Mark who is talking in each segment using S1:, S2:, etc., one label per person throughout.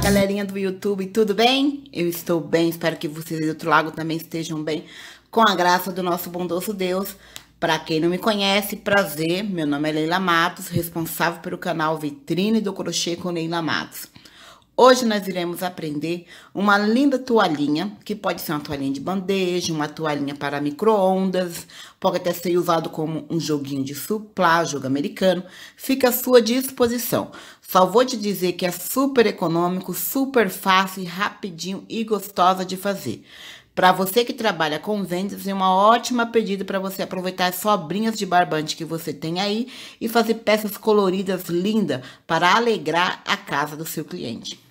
S1: galerinha do YouTube, tudo bem? Eu estou bem, espero que vocês do outro lado também estejam bem, com a graça do nosso bondoso Deus. Para quem não me conhece, prazer, meu nome é Leila Matos, responsável pelo canal Vitrine do Crochê com Leila Matos. Hoje nós iremos aprender uma linda toalhinha, que pode ser uma toalhinha de bandeja, uma toalhinha para micro-ondas, pode até ser usado como um joguinho de suplá, jogo americano, fica à sua disposição. Só vou te dizer que é super econômico, super fácil, rapidinho e gostosa de fazer. Para você que trabalha com vendas, é uma ótima pedida para você aproveitar as sobrinhas de barbante que você tem aí e fazer peças coloridas lindas para alegrar a casa do seu cliente.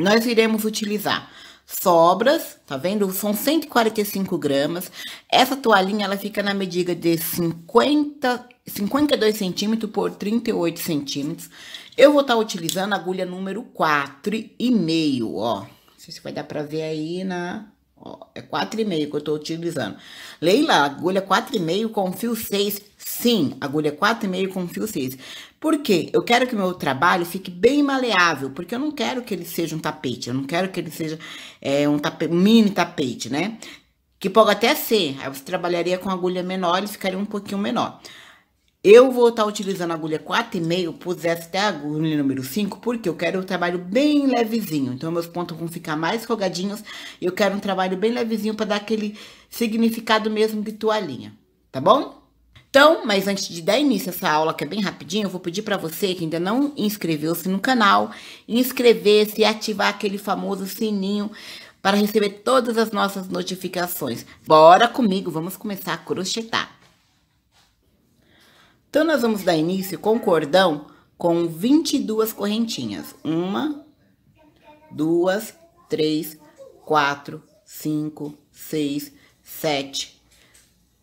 S1: Nós iremos utilizar sobras, tá vendo? São 145 gramas. Essa toalhinha, ela fica na medida de 50, 52 centímetros por 38 centímetros. Eu vou estar tá utilizando a agulha número 4,5, ó. Não sei se vai dar pra ver aí na... Ó, é 4,5 que eu tô utilizando. Leila, agulha 4,5 com fio 6. Sim, agulha 4,5 com fio 6. Por quê? Eu quero que meu trabalho fique bem maleável, porque eu não quero que ele seja um tapete, eu não quero que ele seja é, um, um mini tapete, né? Que pode até ser, aí você trabalharia com agulha menor e ficaria um pouquinho menor. Eu vou estar utilizando a agulha 4,5, pusesse até a agulha número 5, porque eu quero um trabalho bem levezinho. Então, meus pontos vão ficar mais folgadinhos e eu quero um trabalho bem levezinho para dar aquele significado mesmo de toalhinha, tá bom? Então, mas antes de dar início a essa aula, que é bem rapidinho, eu vou pedir para você que ainda não inscreveu-se no canal, inscrever-se e ativar aquele famoso sininho para receber todas as nossas notificações. Bora comigo, vamos começar a crochetar. Então, nós vamos dar início com o cordão com 22 correntinhas. Uma, duas, três, quatro, cinco, seis, sete,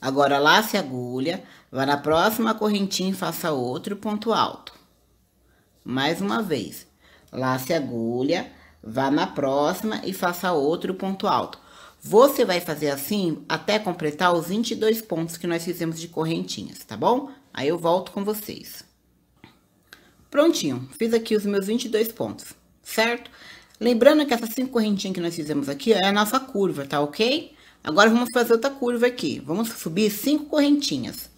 S1: Agora, lace a agulha, vá na próxima correntinha e faça outro ponto alto. Mais uma vez, lace a agulha, vá na próxima e faça outro ponto alto. Você vai fazer assim até completar os 22 pontos que nós fizemos de correntinhas, tá bom? Aí eu volto com vocês. Prontinho, fiz aqui os meus 22 pontos, certo? Lembrando que essas cinco correntinhas que nós fizemos aqui é a nossa curva, tá ok? Agora vamos fazer outra curva aqui. Vamos subir cinco correntinhas.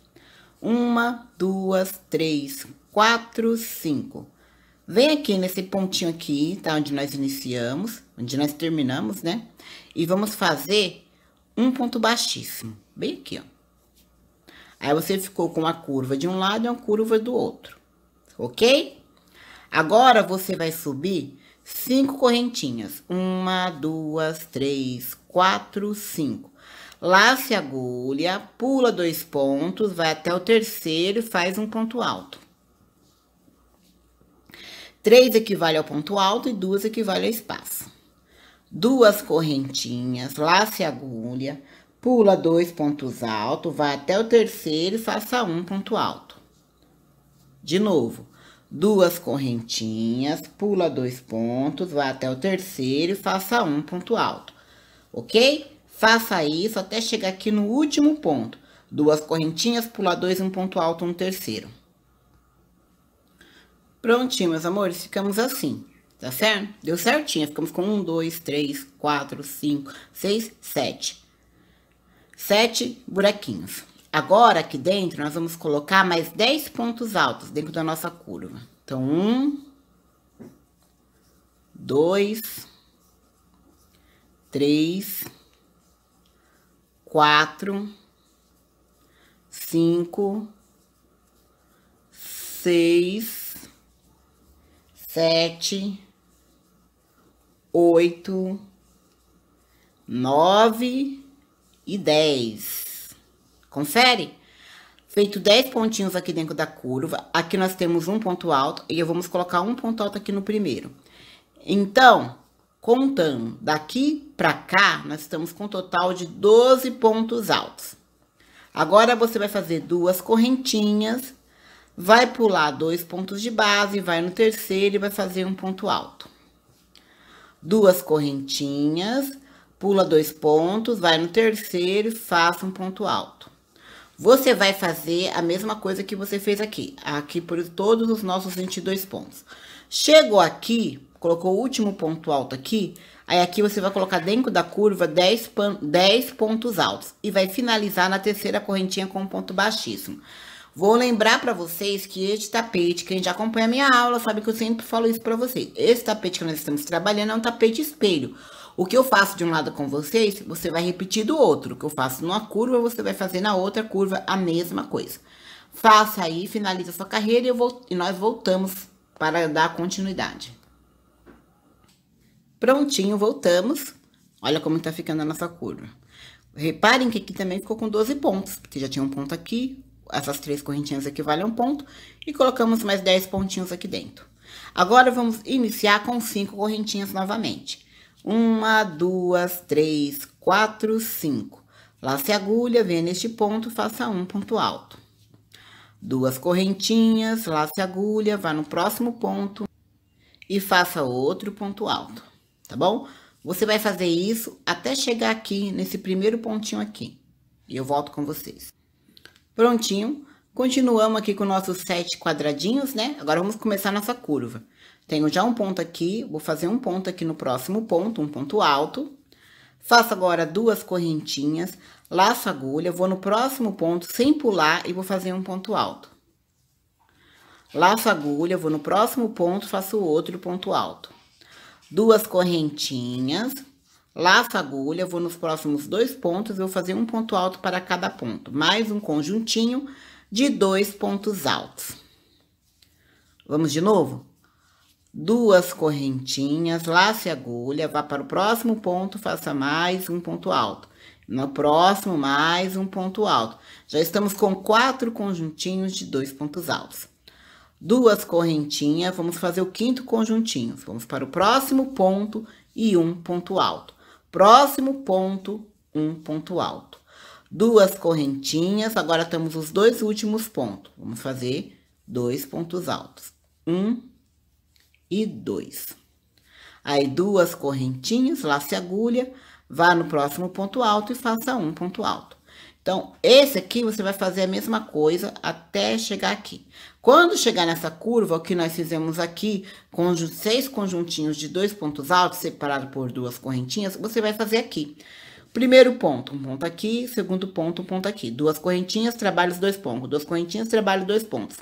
S1: Uma, duas, três, quatro, cinco. Vem aqui nesse pontinho aqui, tá? Onde nós iniciamos, onde nós terminamos, né? E vamos fazer um ponto baixíssimo, bem aqui, ó. Aí você ficou com uma curva de um lado e uma curva do outro, ok? Agora você vai subir cinco correntinhas. Uma, duas, três, 4, 5. Lace a agulha, pula dois pontos, vai até o terceiro e faz um ponto alto. três equivale ao ponto alto e duas equivale ao espaço. Duas correntinhas, lace a agulha, pula dois pontos altos, vai até o terceiro e faça um ponto alto. De novo, duas correntinhas, pula dois pontos, vai até o terceiro e faça um ponto alto ok? Faça isso até chegar aqui no último ponto. Duas correntinhas, pular dois, um ponto alto, um terceiro. Prontinho, meus amores, ficamos assim, tá certo? Deu certinho, ficamos com um, dois, três, quatro, cinco, seis, sete. Sete buraquinhos. Agora, aqui dentro, nós vamos colocar mais dez pontos altos dentro da nossa curva. Então, um, dois, três, quatro, cinco, seis, sete, oito, nove e dez. Confere? Feito 10 pontinhos aqui dentro da curva, aqui nós temos um ponto alto e vamos colocar um ponto alto aqui no primeiro. Então, contando daqui para cá, nós estamos com um total de 12 pontos altos. Agora, você vai fazer duas correntinhas, vai pular dois pontos de base, vai no terceiro e vai fazer um ponto alto. Duas correntinhas, pula dois pontos, vai no terceiro e faça um ponto alto. Você vai fazer a mesma coisa que você fez aqui, aqui por todos os nossos 22 pontos. Chegou aqui, colocou o último ponto alto aqui, aí aqui você vai colocar dentro da curva 10, pan, 10 pontos altos e vai finalizar na terceira correntinha com um ponto baixíssimo. Vou lembrar para vocês que este tapete, quem já acompanha a minha aula sabe que eu sempre falo isso para vocês. Esse tapete que nós estamos trabalhando é um tapete espelho. O que eu faço de um lado com vocês, você vai repetir do outro. O que eu faço numa curva, você vai fazer na outra curva a mesma coisa. Faça aí, finaliza sua carreira e, eu vou, e nós voltamos para dar continuidade. Prontinho, voltamos. Olha como tá ficando a nossa curva. Reparem que aqui também ficou com 12 pontos, porque já tinha um ponto aqui, essas três correntinhas equivalem a um ponto, e colocamos mais 10 pontinhos aqui dentro. Agora, vamos iniciar com cinco correntinhas novamente. Uma, duas, três, quatro, cinco. Lace a agulha, venha neste ponto, faça um ponto alto. Duas correntinhas, lace a agulha, vá no próximo ponto e faça outro ponto alto tá bom? Você vai fazer isso até chegar aqui, nesse primeiro pontinho aqui. E eu volto com vocês. Prontinho. Continuamos aqui com nossos sete quadradinhos, né? Agora vamos começar nossa curva. Tenho já um ponto aqui, vou fazer um ponto aqui no próximo ponto, um ponto alto. Faço agora duas correntinhas, laço a agulha, vou no próximo ponto sem pular e vou fazer um ponto alto. Laço a agulha, vou no próximo ponto, faço outro ponto alto duas correntinhas, laço agulha, vou nos próximos dois pontos, vou fazer um ponto alto para cada ponto, mais um conjuntinho de dois pontos altos. Vamos de novo? Duas correntinhas, laço agulha, vá para o próximo ponto, faça mais um ponto alto. No próximo, mais um ponto alto. Já estamos com quatro conjuntinhos de dois pontos altos duas correntinhas, vamos fazer o quinto conjuntinho. Vamos para o próximo ponto e um ponto alto. Próximo ponto, um ponto alto. Duas correntinhas, agora temos os dois últimos pontos. Vamos fazer dois pontos altos. Um e dois. Aí, duas correntinhas, lace agulha, vá no próximo ponto alto e faça um ponto alto. Então, esse aqui você vai fazer a mesma coisa até chegar aqui. Quando chegar nessa curva, o que nós fizemos aqui, com seis conjuntinhos de dois pontos altos, separado por duas correntinhas, você vai fazer aqui. Primeiro ponto, um ponto aqui, segundo ponto, um ponto aqui. Duas correntinhas, trabalho os dois pontos. Duas correntinhas, trabalho dois pontos.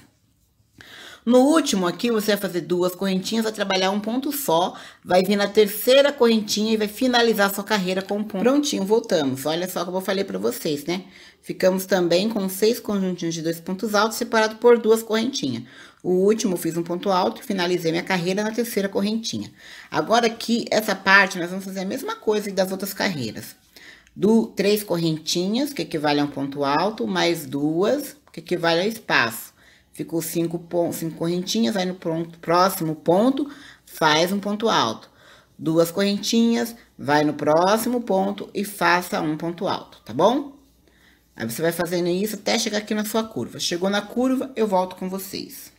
S1: No último aqui, você vai fazer duas correntinhas, vai trabalhar um ponto só, vai vir na terceira correntinha e vai finalizar sua carreira com um ponto. Prontinho, voltamos. Olha só como eu falei pra vocês, né? Ficamos também com seis conjuntinhos de dois pontos altos, separado por duas correntinhas. O último fiz um ponto alto, e finalizei minha carreira na terceira correntinha. Agora aqui, essa parte, nós vamos fazer a mesma coisa das outras carreiras. Do três correntinhas, que equivale a um ponto alto, mais duas, que equivale a espaço ficou cinco, pontos, cinco correntinhas, aí no ponto, próximo ponto faz um ponto alto. Duas correntinhas, vai no próximo ponto e faça um ponto alto, tá bom? Aí você vai fazendo isso até chegar aqui na sua curva. Chegou na curva, eu volto com vocês.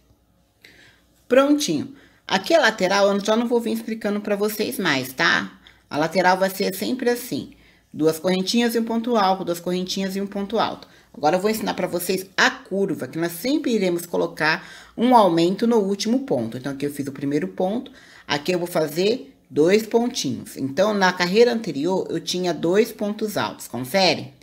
S1: Prontinho. Aqui a lateral, eu já não vou vir explicando para vocês mais, tá? A lateral vai ser sempre assim. Duas correntinhas e um ponto alto, duas correntinhas e um ponto alto. Agora eu vou ensinar para vocês a curva, que nós sempre iremos colocar um aumento no último ponto. Então, aqui eu fiz o primeiro ponto, aqui eu vou fazer dois pontinhos. Então, na carreira anterior, eu tinha dois pontos altos, confere?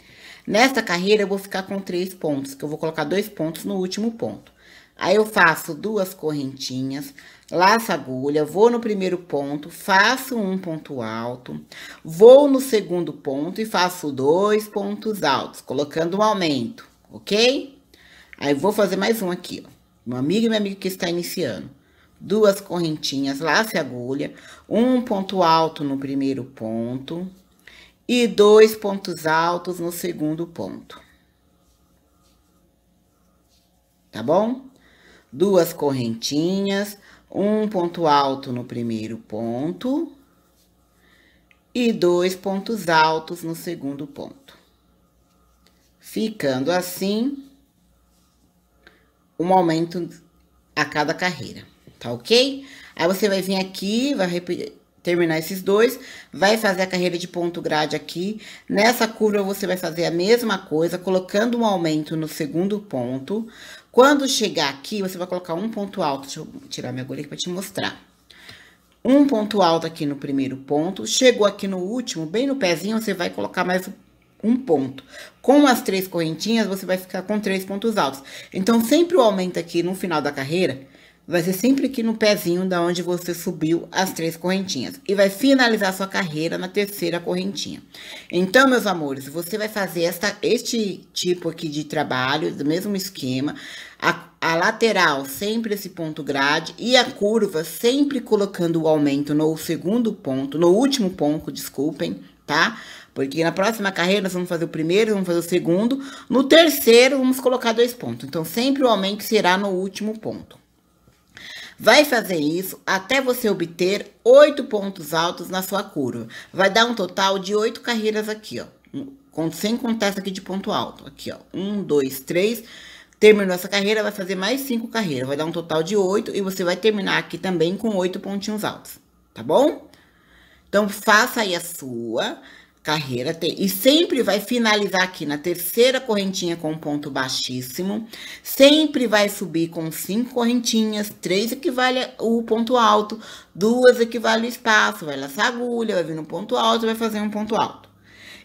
S1: Nesta carreira, eu vou ficar com três pontos, que eu vou colocar dois pontos no último ponto. Aí, eu faço duas correntinhas, laço agulha, vou no primeiro ponto, faço um ponto alto, vou no segundo ponto e faço dois pontos altos, colocando um aumento, ok? Aí vou fazer mais um aqui, ó. Meu amigo e minha amiga que está iniciando. Duas correntinhas, laço e agulha, um ponto alto no primeiro ponto e dois pontos altos no segundo ponto. Tá bom? Duas correntinhas, um ponto alto no primeiro ponto e dois pontos altos no segundo ponto. Ficando assim, um aumento a cada carreira, tá ok? Aí você vai vir aqui, vai terminar esses dois, vai fazer a carreira de ponto grade aqui. Nessa curva, você vai fazer a mesma coisa, colocando um aumento no segundo ponto, quando chegar aqui, você vai colocar um ponto alto. Deixa eu tirar minha agulha aqui pra te mostrar. Um ponto alto aqui no primeiro ponto. Chegou aqui no último, bem no pezinho, você vai colocar mais um ponto. Com as três correntinhas, você vai ficar com três pontos altos. Então, sempre o aumento aqui no final da carreira, vai ser sempre aqui no pezinho da onde você subiu as três correntinhas. E vai finalizar sua carreira na terceira correntinha. Então, meus amores, você vai fazer esta, este tipo aqui de trabalho, do mesmo esquema. A, a lateral, sempre esse ponto grade. E a curva, sempre colocando o aumento no segundo ponto, no último ponto, desculpem, tá? Porque na próxima carreira nós vamos fazer o primeiro, vamos fazer o segundo. No terceiro, vamos colocar dois pontos. Então, sempre o aumento será no último ponto. Vai fazer isso até você obter oito pontos altos na sua curva. Vai dar um total de oito carreiras aqui, ó. Sem contar essa aqui de ponto alto. Aqui, ó. Um, dois, três. Terminou essa carreira, vai fazer mais cinco carreiras. Vai dar um total de oito e você vai terminar aqui também com oito pontinhos altos. Tá bom? Então, faça aí a sua carreira tem, e sempre vai finalizar aqui na terceira correntinha com um ponto baixíssimo, sempre vai subir com cinco correntinhas, três equivale o ponto alto, duas equivale o espaço, vai laçar agulha, vai vir no ponto alto, vai fazer um ponto alto.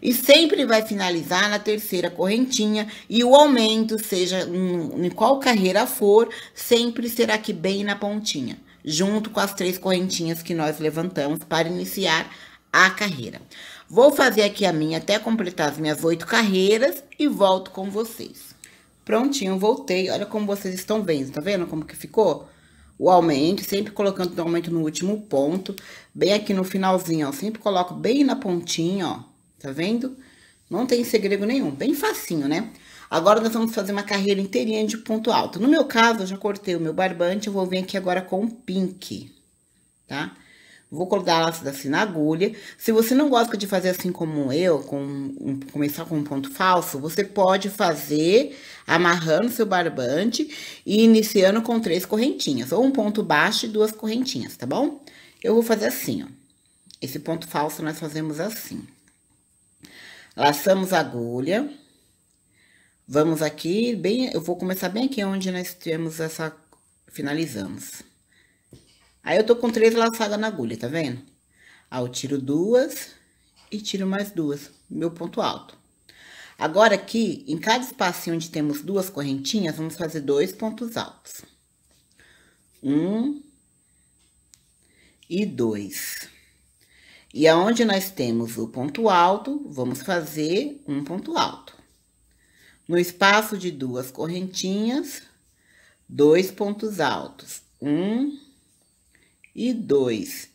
S1: E sempre vai finalizar na terceira correntinha e o aumento, seja em qual carreira for, sempre será aqui bem na pontinha, junto com as três correntinhas que nós levantamos para iniciar a carreira. Vou fazer aqui a minha até completar as minhas oito carreiras e volto com vocês. Prontinho, voltei. Olha como vocês estão vendo, tá vendo como que ficou? O aumento, sempre colocando o aumento no último ponto, bem aqui no finalzinho, ó. Sempre coloco bem na pontinha, ó. Tá vendo? Não tem segredo nenhum, bem facinho, né? Agora, nós vamos fazer uma carreira inteirinha de ponto alto. No meu caso, eu já cortei o meu barbante, eu vou vir aqui agora com o pink, tá? Vou colocar a assim na agulha. Se você não gosta de fazer assim como eu, com um, começar com um ponto falso, você pode fazer amarrando seu barbante e iniciando com três correntinhas, ou um ponto baixo e duas correntinhas, tá bom? Eu vou fazer assim, ó. Esse ponto falso nós fazemos assim. Laçamos a agulha. Vamos aqui, bem, eu vou começar bem aqui onde nós temos essa, finalizamos. Aí eu tô com três laçadas na agulha, tá vendo? Aí ah, eu tiro duas e tiro mais duas, meu ponto alto. Agora aqui, em cada espacinho onde temos duas correntinhas, vamos fazer dois pontos altos. Um e dois. E aonde nós temos o ponto alto, vamos fazer um ponto alto. No espaço de duas correntinhas, dois pontos altos. Um e 2.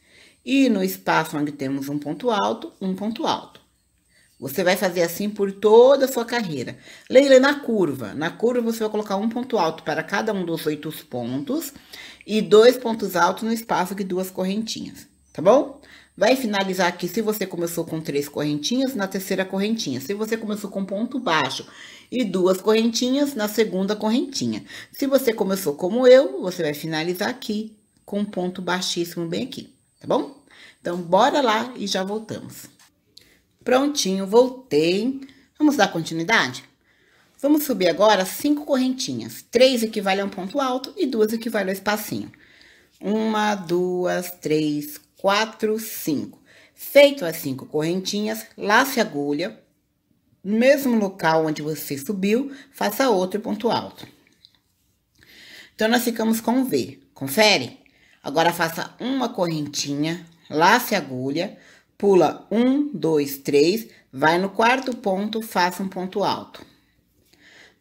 S1: E no espaço onde temos um ponto alto, um ponto alto. Você vai fazer assim por toda a sua carreira. Leila, na curva. Na curva, você vai colocar um ponto alto para cada um dos oito pontos e dois pontos altos no espaço de duas correntinhas, tá bom? Vai finalizar aqui, se você começou com três correntinhas, na terceira correntinha. Se você começou com ponto baixo e duas correntinhas, na segunda correntinha. Se você começou como eu, você vai finalizar aqui com um ponto baixíssimo bem aqui, tá bom? Então, bora lá e já voltamos. Prontinho, voltei. Vamos dar continuidade? Vamos subir agora cinco correntinhas. Três equivale a um ponto alto e duas equivale ao espacinho. Uma, duas, três, quatro, cinco. Feito as cinco correntinhas, lace a agulha. No mesmo local onde você subiu, faça outro ponto alto. Então, nós ficamos com V. Confere? Agora faça uma correntinha, lace a agulha, pula um, dois, três, vai no quarto ponto, faça um ponto alto.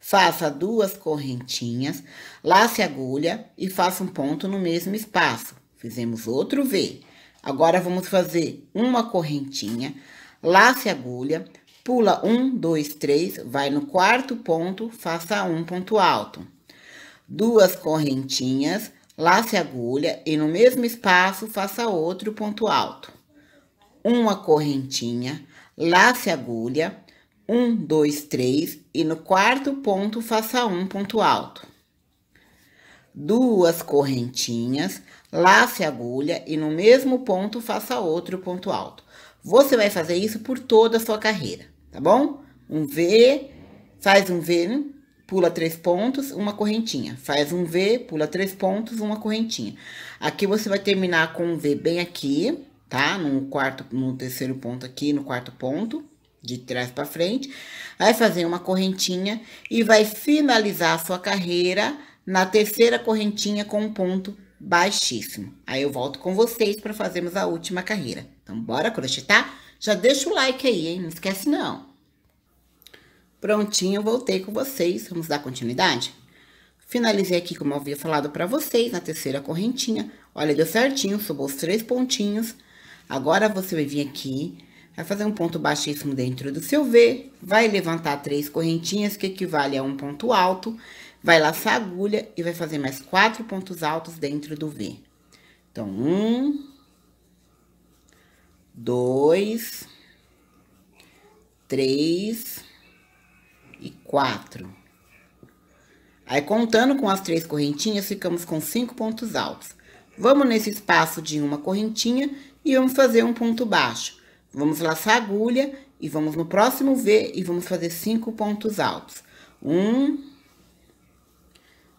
S1: Faça duas correntinhas, lace a agulha e faça um ponto no mesmo espaço. Fizemos outro V. Agora, vamos fazer uma correntinha, lace a agulha, pula um, dois, três, vai no quarto ponto, faça um ponto alto. Duas correntinhas, Lace a agulha e no mesmo espaço faça outro ponto alto. Uma correntinha, lace a agulha, um, dois, três e no quarto ponto faça um ponto alto. Duas correntinhas, lace a agulha e no mesmo ponto faça outro ponto alto. Você vai fazer isso por toda a sua carreira, tá bom? Um V, faz um V, pula três pontos, uma correntinha. Faz um V, pula três pontos, uma correntinha. Aqui você vai terminar com um V bem aqui, tá? No quarto, no terceiro ponto aqui, no quarto ponto, de trás para frente. Vai fazer uma correntinha e vai finalizar a sua carreira na terceira correntinha com um ponto baixíssimo. Aí eu volto com vocês para fazermos a última carreira. Então, bora crochetar? Tá? Já deixa o like aí, hein? Não esquece não. Prontinho, voltei com vocês. Vamos dar continuidade? Finalizei aqui, como eu havia falado para vocês, na terceira correntinha. Olha, deu certinho, sobrou os três pontinhos. Agora, você vai vir aqui, vai fazer um ponto baixíssimo dentro do seu V, vai levantar três correntinhas, que equivale a um ponto alto, vai laçar a agulha e vai fazer mais quatro pontos altos dentro do V. Então, um, dois, três 4. Aí, contando com as três correntinhas, ficamos com cinco pontos altos. Vamos nesse espaço de uma correntinha e vamos fazer um ponto baixo. Vamos laçar a agulha e vamos no próximo V e vamos fazer cinco pontos altos. Um,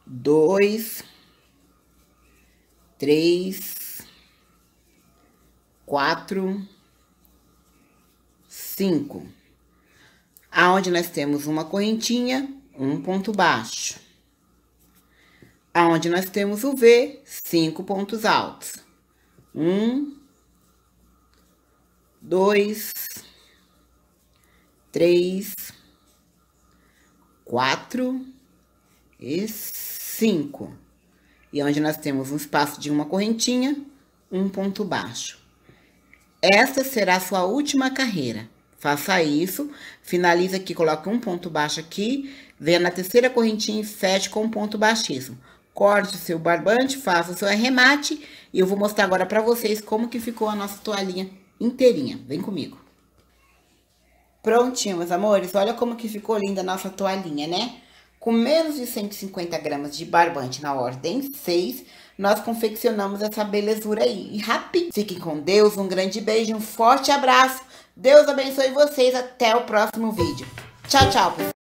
S1: dois, três, quatro, cinco aonde nós temos uma correntinha, um ponto baixo. Aonde nós temos o V, cinco pontos altos. Um, dois, três, quatro e cinco. E onde nós temos um espaço de uma correntinha, um ponto baixo. Essa será a sua última carreira. Faça isso, finaliza aqui, coloque um ponto baixo aqui, venha na terceira correntinha e feche com um ponto baixíssimo. Corte o seu barbante, faça o seu arremate e eu vou mostrar agora para vocês como que ficou a nossa toalhinha inteirinha. Vem comigo. Prontinho, meus amores. Olha como que ficou linda a nossa toalhinha, né? Com menos de 150 gramas de barbante na ordem 6, nós confeccionamos essa belezura aí. E rápido. Fiquem com Deus, um grande beijo, um forte abraço. Deus abençoe vocês. Até o próximo vídeo. Tchau, tchau.